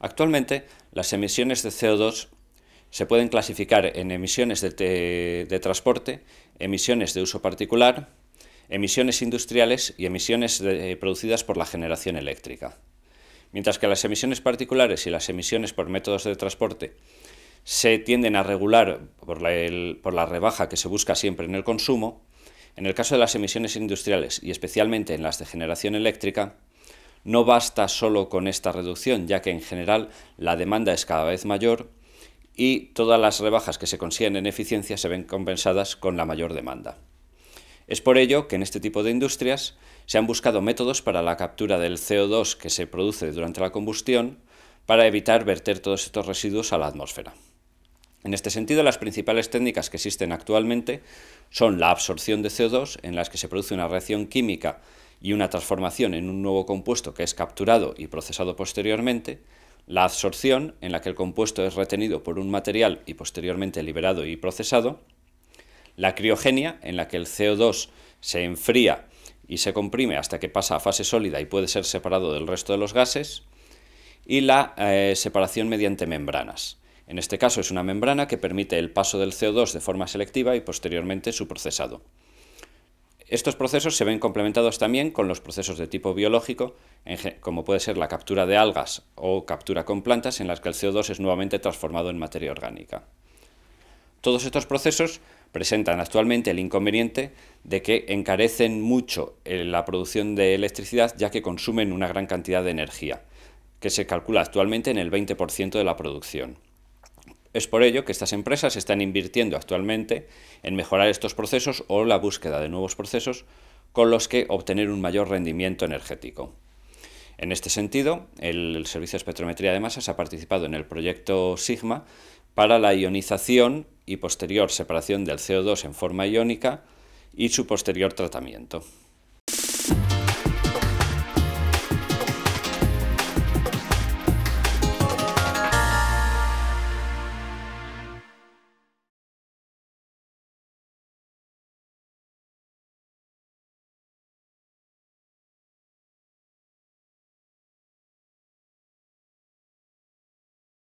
Actualmente, las emisiones de CO2 se pueden clasificar en emisiones de, transporte, emisiones de uso particular, emisiones industriales y emisiones eh, producidas por la generación eléctrica. Mientras que las emisiones particulares y las emisiones por métodos de transporte se tienden a regular por la rebaja que se busca siempre en el consumo, en el caso de las emisiones industriales y especialmente en las de generación eléctrica, no basta solo con esta reducción, ya que en general la demanda es cada vez mayor y todas las rebajas que se consiguen en eficiencia se ven compensadas con la mayor demanda. Es por ello que en este tipo de industrias se han buscado métodos para la captura del CO2 que se produce durante la combustión para evitar verter todos estos residuos a la atmósfera. En este sentido, las principales técnicas que existen actualmente son la absorción de CO2, en las que se produce una reacción química y una transformación en un nuevo compuesto que es capturado y procesado posteriormente, la absorción, en la que el compuesto es retenido por un material y posteriormente liberado y procesado, la criogenia, en la que el CO2 se enfría y se comprime hasta que pasa a fase sólida y puede ser separado del resto de los gases, y la eh, separación mediante membranas. En este caso es una membrana que permite el paso del CO2 de forma selectiva y posteriormente su procesado. Estos procesos se ven complementados también con los procesos de tipo biológico, como puede ser la captura de algas o captura con plantas en las que el CO2 es nuevamente transformado en materia orgánica. Todos estos procesos presentan actualmente el inconveniente de que encarecen mucho eh, la producción de electricidad ya que consumen una gran cantidad de energía, que se calcula actualmente en el 20% de la producción. Es por ello que estas empresas están invirtiendo actualmente en mejorar estos procesos o la búsqueda de nuevos procesos con los que obtener un mayor rendimiento energético. En este sentido, el Servicio de Espectrometría de Masas ha participado en el proyecto SIGMA para la ionización y posterior separación del CO2 en forma iónica y su posterior tratamiento.